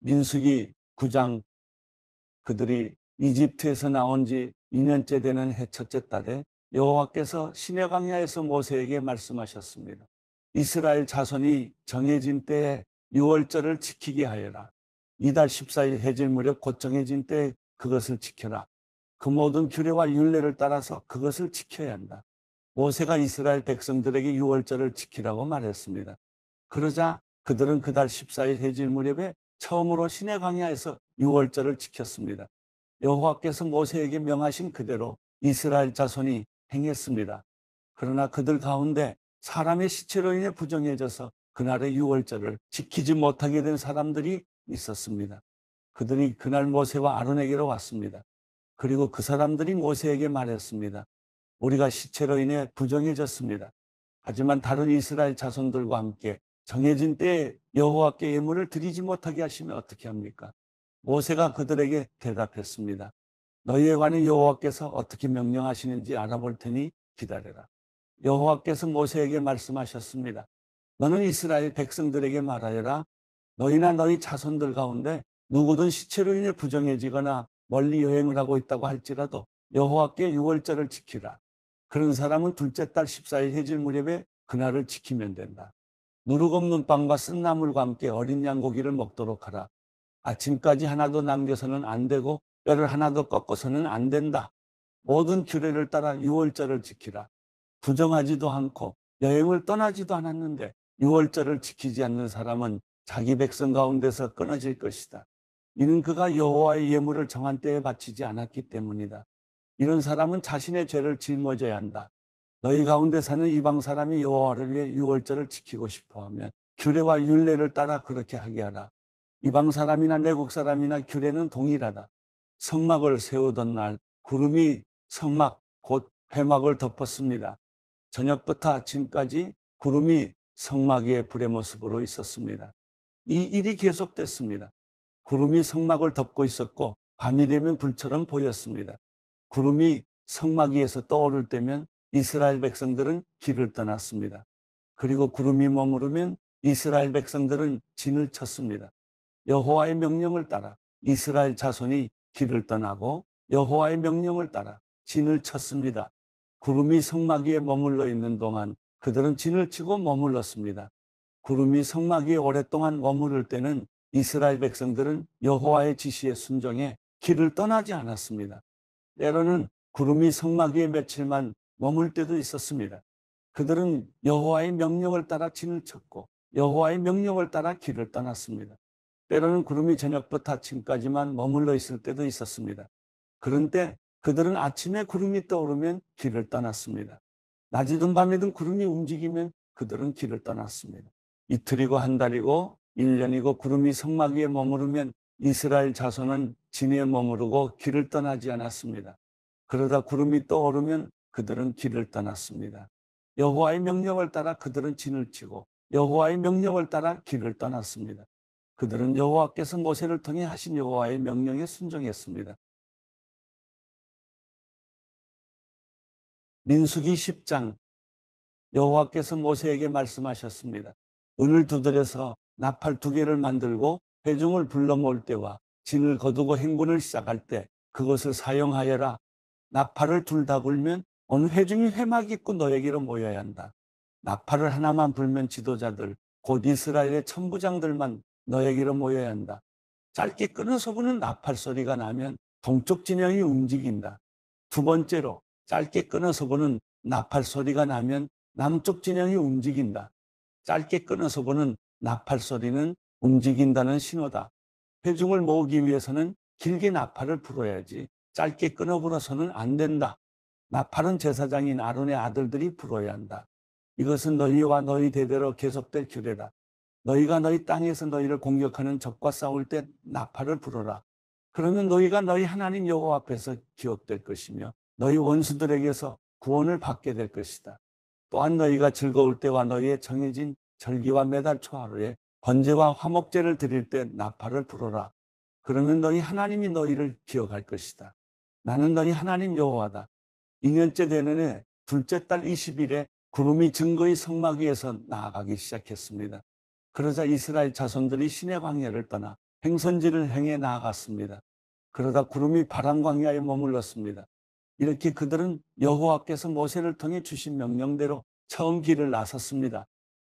민숙이 9장 그들이 이집트에서 나온 지 2년째 되는 해 첫째 달에 여호와께서 신의 강야에서 모세에게 말씀하셨습니다. 이스라엘 자손이 정해진 때에 6월절을 지키게 하여라. 이달 14일 해질 무렵 곧 정해진 때에 그것을 지켜라. 그 모든 규례와 윤례를 따라서 그것을 지켜야 한다. 모세가 이스라엘 백성들에게 6월절을 지키라고 말했습니다. 그러자 그들은 그달 14일 해질 무렵에 처음으로 신의 광야에서 6월절을 지켰습니다. 여호와께서 모세에게 명하신 그대로 이스라엘 자손이 행했습니다. 그러나 그들 가운데 사람의 시체로 인해 부정해져서 그날의 유월절을 지키지 못하게 된 사람들이 있었습니다. 그들이 그날 모세와 아론에게로 왔습니다. 그리고 그 사람들이 모세에게 말했습니다. 우리가 시체로 인해 부정해졌습니다. 하지만 다른 이스라엘 자손들과 함께 정해진 때에 여호와께 예물을 드리지 못하게 하시면 어떻게 합니까? 모세가 그들에게 대답했습니다. 너희에 관해 여호와께서 어떻게 명령하시는지 알아볼 테니 기다려라. 여호와께서 모세에게 말씀하셨습니다. 너는 이스라엘 백성들에게 말하여라. 너희나 너희 자손들 가운데 누구든 시체로 인해 부정해지거나 멀리 여행을 하고 있다고 할지라도 여호와께 6월절을 지키라. 그런 사람은 둘째 달 14일 해질 무렵에 그날을 지키면 된다. 누룩 없는 빵과 쓴나물과 함께 어린 양 고기를 먹도록 하라. 아침까지 하나도 남겨서는 안 되고 뼈를 하나도 꺾어서는 안 된다. 모든 규례를 따라 6월절을 지키라. 부정하지도 않고 여행을 떠나지도 않았는데 6월절을 지키지 않는 사람은 자기 백성 가운데서 끊어질 것이다. 이는 그가 여호와의 예물을 정한 때에 바치지 않았기 때문이다. 이런 사람은 자신의 죄를 짊어져야 한다. 너희 가운데 사는 이방 사람이 여호와를 위해 유월절을 지키고 싶어하면 규례와 윤례를 따라 그렇게 하게 하라. 이방 사람이나 내국 사람이나 규례는 동일하다. 성막을 세우던 날 구름이 성막 곧 회막을 덮었습니다. 저녁부터 아침까지 구름이 성막 의 불의 모습으로 있었습니다. 이 일이 계속됐습니다. 구름이 성막을 덮고 있었고 밤이 되면 불처럼 보였습니다. 구름이 성막 위에서 떠오를 때면 이스라엘 백성들은 길을 떠났습니다. 그리고 구름이 머무르면 이스라엘 백성들은 진을 쳤습니다. 여호와의 명령을 따라 이스라엘 자손이 길을 떠나고 여호와의 명령을 따라 진을 쳤습니다. 구름이 성막 위에 머물러 있는 동안 그들은 진을 치고 머물렀습니다. 구름이 성막 위에 오랫동안 머무를 때는 이스라엘 백성들은 여호와의 지시에 순종해 길을 떠나지 않았습니다. 때로는 구름이 성막 위에 며칠만 머물 때도 있었습니다. 그들은 여호와의 명령을 따라 진을 쳤고 여호와의 명령을 따라 길을 떠났습니다. 때로는 구름이 저녁부터 아침까지만 머물러 있을 때도 있었습니다. 그런데 그들은 아침에 구름이 떠오르면 길을 떠났습니다. 낮이든 밤이든 구름이 움직이면 그들은 길을 떠났습니다. 이틀이고 한 달이고 1년이고 구름이 성막 위에 머무르면 이스라엘 자손은 진에 머무르고 길을 떠나지 않았습니다. 그러다 구름이 떠오르면 그들은 길을 떠났습니다. 여호와의 명령을 따라 그들은 진을 치고 여호와의 명령을 따라 길을 떠났습니다. 그들은 여호와께서 모세를 통해 하신 여호와의 명령에 순종했습니다. 민수기 10장 여호와께서 모세에게 말씀하셨습니다. 은을 두드려서 나팔 두 개를 만들고 회중을 불러 모을 때와 진을 거두고 행군을 시작할 때 그것을 사용하여라. 나팔을 둘다굴면 어느 회중이 회막 있고 너에게로 모여야 한다. 나팔을 하나만 불면 지도자들, 곧 이스라엘의 천부장들만 너에게로 모여야 한다. 짧게 끊어서 부는 나팔 소리가 나면 동쪽 진영이 움직인다. 두 번째로 짧게 끊어서 부는 나팔 소리가 나면 남쪽 진영이 움직인다. 짧게 끊어서 부는 나팔 소리는 움직인다는 신호다. 회중을 모으기 위해서는 길게 나팔을 불어야지. 짧게 끊어 불어서는 안 된다. 나팔은 제사장인 아론의 아들들이 불어야 한다. 이것은 너희와 너희 대대로 계속될 규례다. 너희가 너희 땅에서 너희를 공격하는 적과 싸울 때 나팔을 불어라. 그러면 너희가 너희 하나님 여호와 앞에서 기억될 것이며 너희 원수들에게서 구원을 받게 될 것이다. 또한 너희가 즐거울 때와 너희의 정해진 절기와 매달 초하루에 번제와 화목제를 드릴 때 나팔을 불어라. 그러면 너희 하나님이 너희를 기억할 것이다. 나는 너희 하나님 여호와다. 2년째 되는 해 둘째 달 20일에 구름이 증거의 성막 위에서 나아가기 시작했습니다. 그러자 이스라엘 자손들이 신의 광야를 떠나 행선지를 행해 나아갔습니다. 그러다 구름이 바람 광야에 머물렀습니다. 이렇게 그들은 여호와께서 모세를 통해 주신 명령대로 처음 길을 나섰습니다.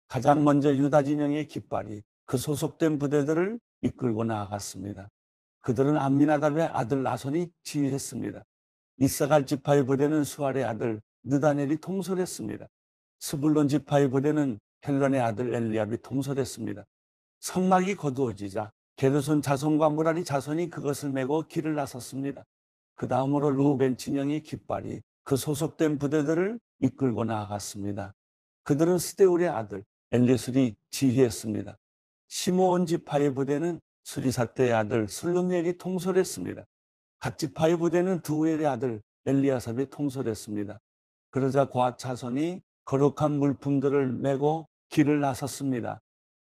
가장 먼저 유다 진영의 깃발이 그 소속된 부대들을 이끌고 나아갔습니다. 그들은 안미나답의 아들 나손이 지휘했습니다. 이사갈 지파의 부대는 수알의 아들 느다넬이 통솔했습니다. 스불론 지파의 부대는 헬론의 아들 엘리압이 통솔했습니다. 성막이 거두어지자 게르손 자손과 무라리 자손이 그것을 메고 길을 나섰습니다. 그 다음으로 루벤 진영의 깃발이 그 소속된 부대들을 이끌고 나아갔습니다. 그들은 스데울의 아들 엘리술이 지휘했습니다. 시모온 지파의 부대는 수리사 때의 아들 슬룸엘이 통솔했습니다. 각 지파의 부대는 두엘의 아들 엘리아삽이 통솔했습니다. 그러자 과차선이 거룩한 물품들을 메고 길을 나섰습니다.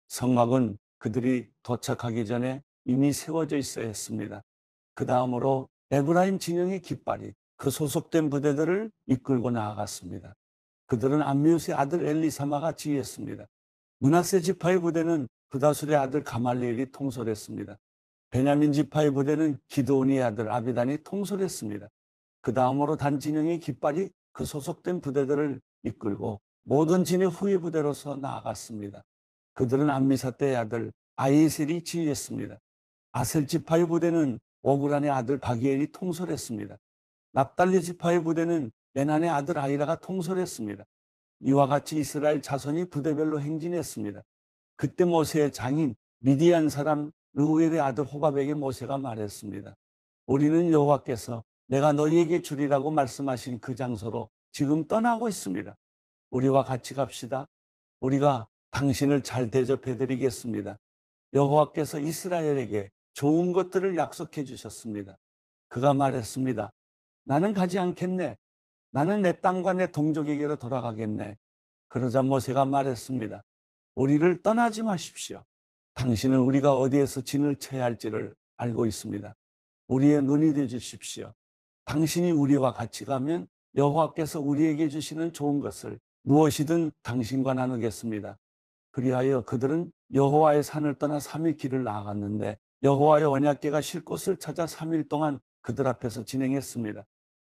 성막은 그들이 도착하기 전에 이미 세워져 있어야 했습니다. 그 다음으로 에브라임 진영의 깃발이 그 소속된 부대들을 이끌고 나아갔습니다. 그들은 암미우스의 아들 엘리사마가 지휘했습니다. 문하세 지파의 부대는 그다술의 아들 가말리엘이 통솔했습니다. 베냐민 지파의 부대는 기도온의 아들 아비단이 통솔했습니다. 그 다음으로 단진영의 깃발이 그 소속된 부대들을 이끌고 모든 진의 후위 부대로서 나아갔습니다. 그들은 안미사 때의 아들 아이셀이 지휘했습니다. 아셀 지파의 부대는 오그란의 아들 바기엘이 통솔했습니다. 납달리 지파의 부대는 메난의 아들 아이라가 통솔했습니다. 이와 같이 이스라엘 자손이 부대별로 행진했습니다. 그때 모세의 장인 미디안 사람 루우엘의 아들 호밥에게 모세가 말했습니다. 우리는 여호와께서 내가 너희에게 주리라고 말씀하신 그 장소로 지금 떠나고 있습니다. 우리와 같이 갑시다. 우리가 당신을 잘 대접해 드리겠습니다. 여호와께서 이스라엘에게 좋은 것들을 약속해 주셨습니다. 그가 말했습니다. 나는 가지 않겠네. 나는 내 땅과 내 동족에게로 돌아가겠네. 그러자 모세가 말했습니다. 우리를 떠나지 마십시오. 당신은 우리가 어디에서 진을 쳐야 할지를 알고 있습니다. 우리의 눈이 되 주십시오. 당신이 우리와 같이 가면 여호와께서 우리에게 주시는 좋은 것을 무엇이든 당신과 나누겠습니다. 그리하여 그들은 여호와의 산을 떠나 3일 길을 나아갔는데 여호와의 언약계가 쉴 곳을 찾아 3일 동안 그들 앞에서 진행했습니다.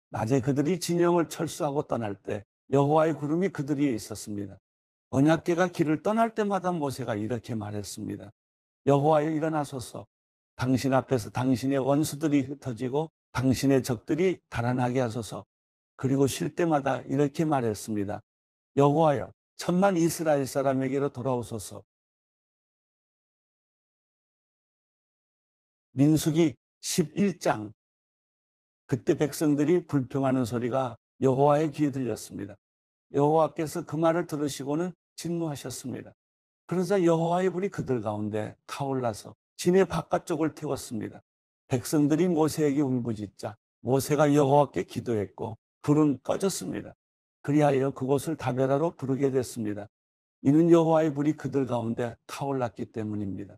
낮에 그들이 진영을 철수하고 떠날 때 여호와의 구름이 그들 위에 있었습니다. 언약계가 길을 떠날 때마다 모세가 이렇게 말했습니다. 여호와여 일어나소서. 당신 앞에서 당신의 원수들이 흩어지고 당신의 적들이 달아나게 하소서. 그리고 쉴 때마다 이렇게 말했습니다. 여호와여 천만 이스라엘 사람에게로 돌아오소서. 민숙이 11장 그때 백성들이 불평하는 소리가 여호와의 귀에 들렸습니다. 여호와께서 그 말을 들으시고는 진노하셨습니다. 그러자 여호와의 불이 그들 가운데 타올라서 진의 바깥쪽을 태웠습니다. 백성들이 모세에게 울부짖자 모세가 여호와께 기도했고 불은 꺼졌습니다. 그리하여 그곳을 다베라로 부르게 됐습니다. 이는 여호와의 불이 그들 가운데 타올랐기 때문입니다.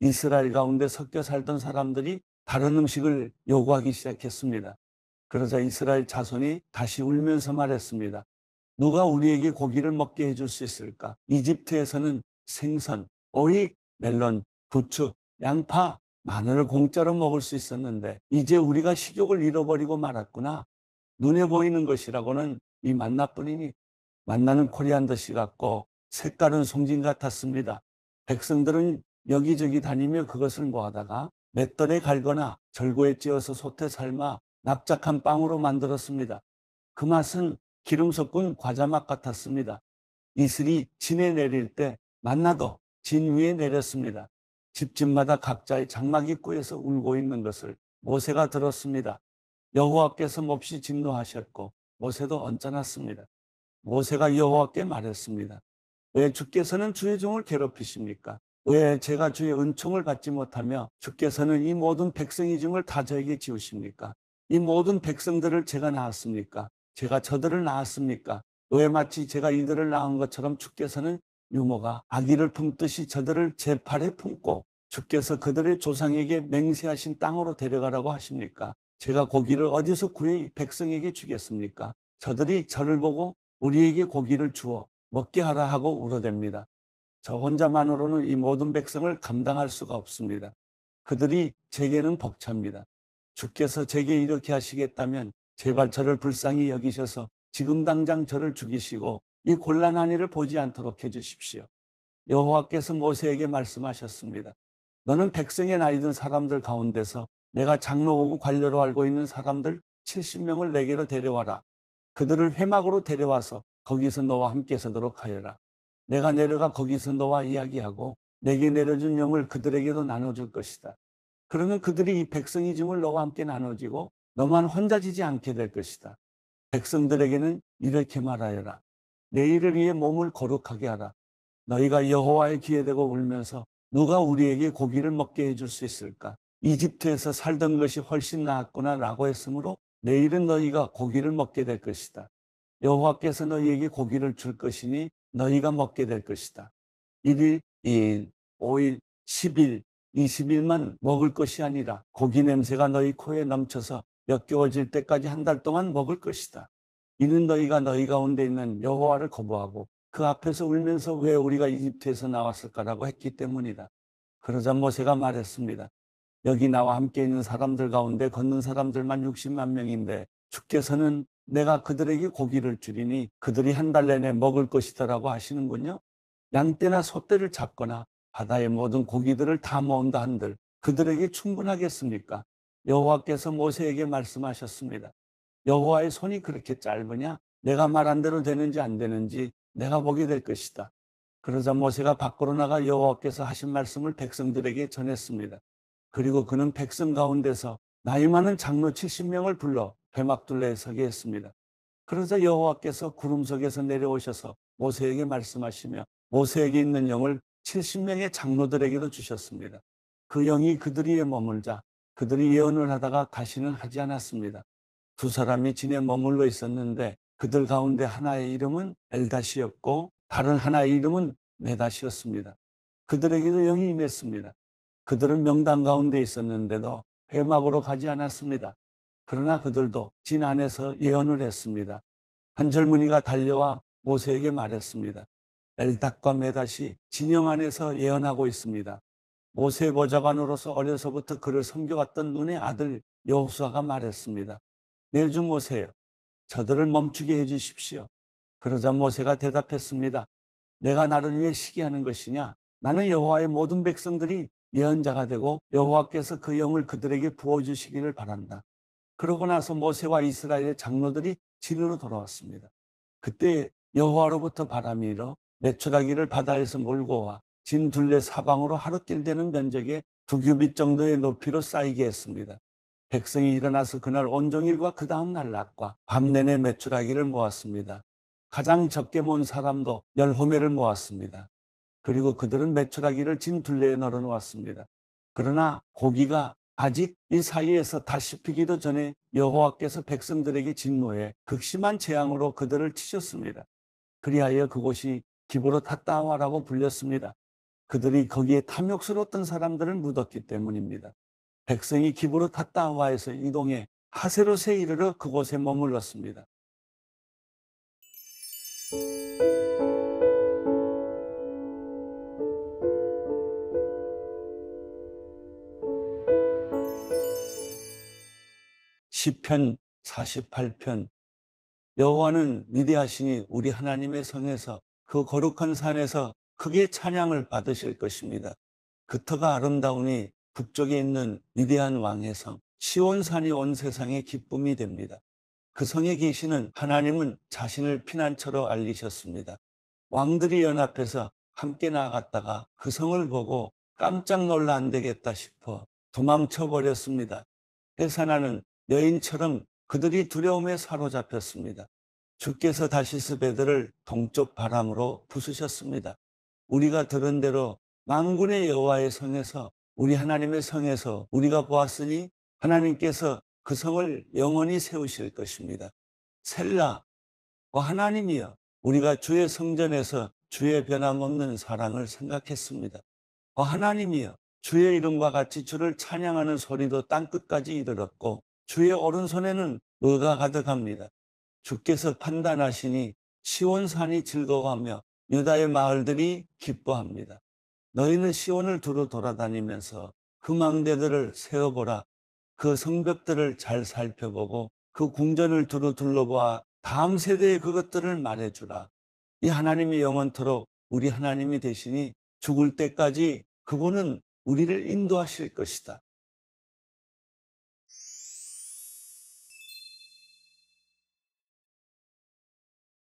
이스라엘 가운데 섞여 살던 사람들이 다른 음식을 요구하기 시작했습니다. 그러자 이스라엘 자손이 다시 울면서 말했습니다. 누가 우리에게 고기를 먹게 해줄 수 있을까? 이집트에서는 생선, 오이, 멜론, 부추, 양파, 마늘을 공짜로 먹을 수 있었는데 이제 우리가 식욕을 잃어버리고 말았구나. 눈에 보이는 것이라고는 이 만나뿐이니 만나는 코리안더씨 같고 색깔은 송진 같았습니다. 백성들은 여기저기 다니며 그것을 모아다가 맷돌에 갈거나 절구에 찧어서 솥에 삶아 납작한 빵으로 만들었습니다. 그 맛은 기름 섞은 과자맛 같았습니다. 이슬이 진에 내릴 때 만나도 진 위에 내렸습니다. 집집마다 각자의 장막 입구에서 울고 있는 것을 모세가 들었습니다. 여호와께서 몹시 진노하셨고 모세도 언짢았습니다. 모세가 여호와께 말했습니다. 왜 주께서는 주의 종을 괴롭히십니까? 왜 제가 주의 은총을 받지 못하며 주께서는 이 모든 백성이 중을 다 저에게 지우십니까? 이 모든 백성들을 제가 낳았습니까? 제가 저들을 낳았습니까? 왜 마치 제가 이들을 낳은 것처럼 주께서는 유모가 아기를 품듯이 저들을 제 팔에 품고 주께서 그들의 조상에게 맹세하신 땅으로 데려가라고 하십니까? 제가 고기를 어디서 구해 백성에게 주겠습니까? 저들이 저를 보고 우리에게 고기를 주어 먹게 하라 하고 울어댑니다. 저 혼자만으로는 이 모든 백성을 감당할 수가 없습니다. 그들이 제게는 벅찹니다. 주께서 제게 이렇게 하시겠다면 제발 저를 불쌍히 여기셔서 지금 당장 저를 죽이시고 이 곤란한 일을 보지 않도록 해주십시오. 여호와께서 모세에게 말씀하셨습니다. 너는 백성의 나이든 사람들 가운데서 내가 장로고 관료로 알고 있는 사람들 70명을 내게로 데려와라. 그들을 회막으로 데려와서 거기서 너와 함께 서도록 하여라. 내가 내려가 거기서 너와 이야기하고 내게 내려준 영을 그들에게도 나눠줄 것이다. 그러면 그들이 이백성이 짐을 너와 함께 나눠지고 너만 혼자 지지 않게 될 것이다. 백성들에게는 이렇게 말하여라. 내일을 위해 몸을 거룩하게 하라. 너희가 여호와의 귀에 대고 울면서 누가 우리에게 고기를 먹게 해줄 수 있을까? 이집트에서 살던 것이 훨씬 나았구나 라고 했으므로 내일은 너희가 고기를 먹게 될 것이다. 여호와께서 너희에게 고기를 줄 것이니 너희가 먹게 될 것이다. 1일, 2일, 5일, 10일, 20일만 먹을 것이 아니라 고기 냄새가 너희 코에 넘쳐서 몇 개월 질 때까지 한 달 동안 먹을 것이다. 이는 너희가 너희 가운데 있는 여호와를 거부하고 그 앞에서 울면서 왜 우리가 이집트에서 나왔을까라고 했기 때문이다. 그러자 모세가 말했습니다. 여기 나와 함께 있는 사람들 가운데 걷는 사람들만 60만 명인데 주께서는 내가 그들에게 고기를 주리니 그들이 한 달 내내 먹을 것이다라고 하시는군요. 양떼나 소떼를 잡거나 바다의 모든 고기들을 다 모은다 한들 그들에게 충분하겠습니까? 여호와께서 모세에게 말씀하셨습니다. 여호와의 손이 그렇게 짧으냐? 내가 말한 대로 되는지 안 되는지 내가 보게 될 것이다. 그러자 모세가 밖으로 나가 여호와께서 하신 말씀을 백성들에게 전했습니다. 그리고 그는 백성 가운데서 나이 많은 장로 70명을 불러 배막둘레에 서게 했습니다. 그러자 여호와께서 구름 속에서 내려오셔서 모세에게 말씀하시며 모세에게 있는 영을 70명의 장로들에게도 주셨습니다. 그 영이 그들 위에 머물자 그들이 예언을 하다가 가시는 하지 않았습니다. 두 사람이 진에 머물러 있었는데 그들 가운데 하나의 이름은 엘다시였고 다른 하나의 이름은 메다시였습니다 그들에게도 영이 임했습니다. 그들은 명당 가운데 있었는데도 회막으로 가지 않았습니다. 그러나 그들도 진 안에서 예언을 했습니다. 한 젊은이가 달려와 모세에게 말했습니다. 엘닥과 메다시 진영 안에서 예언하고 있습니다. 모세 보좌관으로서 어려서부터 그를 섬겨왔던 눈의 아들 여호수아가 말했습니다. 내중 모세여 저들을 멈추게 해주십시오. 그러자 모세가 대답했습니다. 내가 나를 위해 시기하는 것이냐? 나는 여호와의 모든 백성들이 예언자가 되고 여호와께서 그 영을 그들에게 부어주시기를 바란다. 그러고 나서 모세와 이스라엘의 장로들이 진으로 돌아왔습니다. 그때 여호와로부터 바람이 일어 메추라기를 바다에서 몰고 와진 둘레 사방으로 하루길 되는 면적의 두 규빗 정도의 높이로 쌓이게 했습니다. 백성이 일어나서 그날 온종일과 그 다음 날 낮과 밤 내내 매출하기를 모았습니다. 가장 적게 모은 사람도 열 호매를 모았습니다. 그리고 그들은 매출하기를진 둘레에 널어 놓았습니다. 그러나 고기가 아직 이 사이에서 다시 피기도 전에 여호와께서 백성들에게 진노해 극심한 재앙으로 그들을 치셨습니다. 그리하여 그곳이 기부로 탔다와라고 불렸습니다. 그들이 거기에 탐욕스러웠던 사람들을 묻었기 때문입니다. 백성이 기부로탔다와서 이동해 하세롯에 이르러 그곳에 머물렀습니다. 시편 48편 여호와는 위대하시니 우리 하나님의 성에서 그 거룩한 산에서 크게 찬양을 받으실 것입니다. 그터가 아름다우니 북쪽에 있는 위대한 왕의 성, 시온산이 온 세상의 기쁨이 됩니다. 그 성에 계시는 하나님은 자신을 피난처로 알리셨습니다. 왕들이 연합해서 함께 나갔다가 아그 성을 보고 깜짝 놀라 안 되겠다 싶어 도망쳐 버렸습니다. 해산하는 여인처럼 그들이 두려움에 사로잡혔습니다. 주께서 다시스 베들을 동쪽 바람으로 부수셨습니다. 우리가 들은 대로 만군의 여호와의 성에서 우리 하나님의 성에서 우리가 보았으니 하나님께서 그 성을 영원히 세우실 것입니다. 셀라, 어, 하나님이여 우리가 주의 성전에서 주의 변함없는 사랑을 생각했습니다. 어, 하나님이여 주의 이름과 같이 주를 찬양하는 소리도 땅끝까지 이르렀고 주의 오른손에는 의가 가득합니다. 주께서 판단하시니 시온산이 즐거워하며 유다의 마을들이 기뻐합니다. 너희는 시온을 두루 돌아다니면서 그 망대들을 세어보라. 그 성벽들을 잘 살펴보고 그 궁전을 두루 둘러보아 다음 세대의 그것들을 말해주라. 이 하나님이 영원토록 우리 하나님이 되시니 죽을 때까지 그분은 우리를 인도하실 것이다.